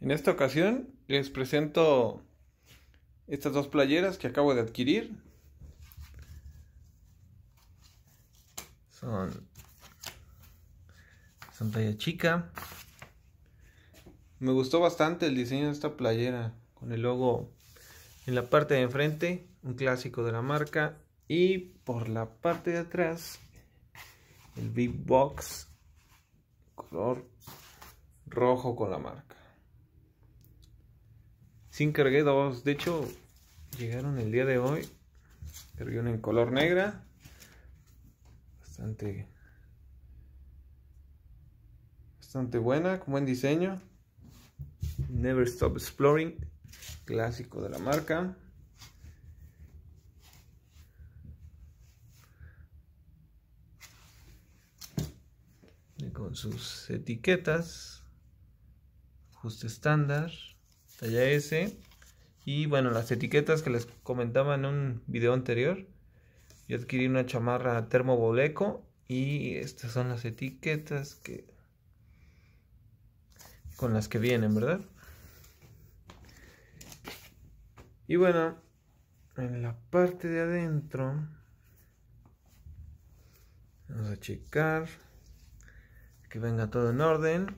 En esta ocasión les presento estas dos playeras que acabo de adquirir. Son, son talla chica. Me gustó bastante el diseño de esta playera con el logo en la parte de enfrente, un clásico de la marca. Y por la parte de atrás, el Big Box color rojo con la marca. Sin cargué dos. De hecho, llegaron el día de hoy. Cargué una en color negra. Bastante... Bastante buena, con buen diseño. Never Stop Exploring. Clásico de la marca. con sus etiquetas, ajuste estándar, talla S. Y bueno, las etiquetas que les comentaba en un video anterior. Yo adquirí una chamarra termoboleco y estas son las etiquetas que con las que vienen, ¿verdad? Y bueno, en la parte de adentro vamos a checar que venga todo en orden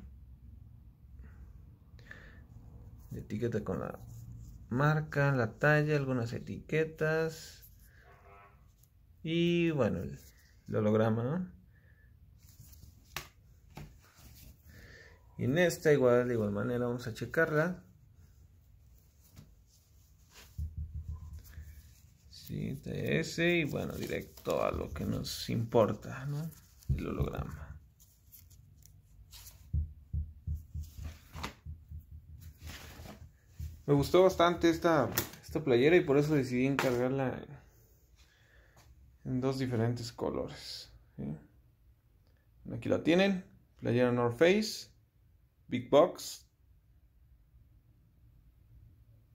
etiqueta con la marca, la talla, algunas etiquetas y bueno, el, holograma, Y en esta igual, de igual manera vamos a checarla. Sí, TS y bueno, directo a lo que nos importa, ¿no? El holograma. Me gustó bastante esta, esta playera y por eso decidí encargarla en dos diferentes colores. Aquí la tienen. Playera North Face, Big Box,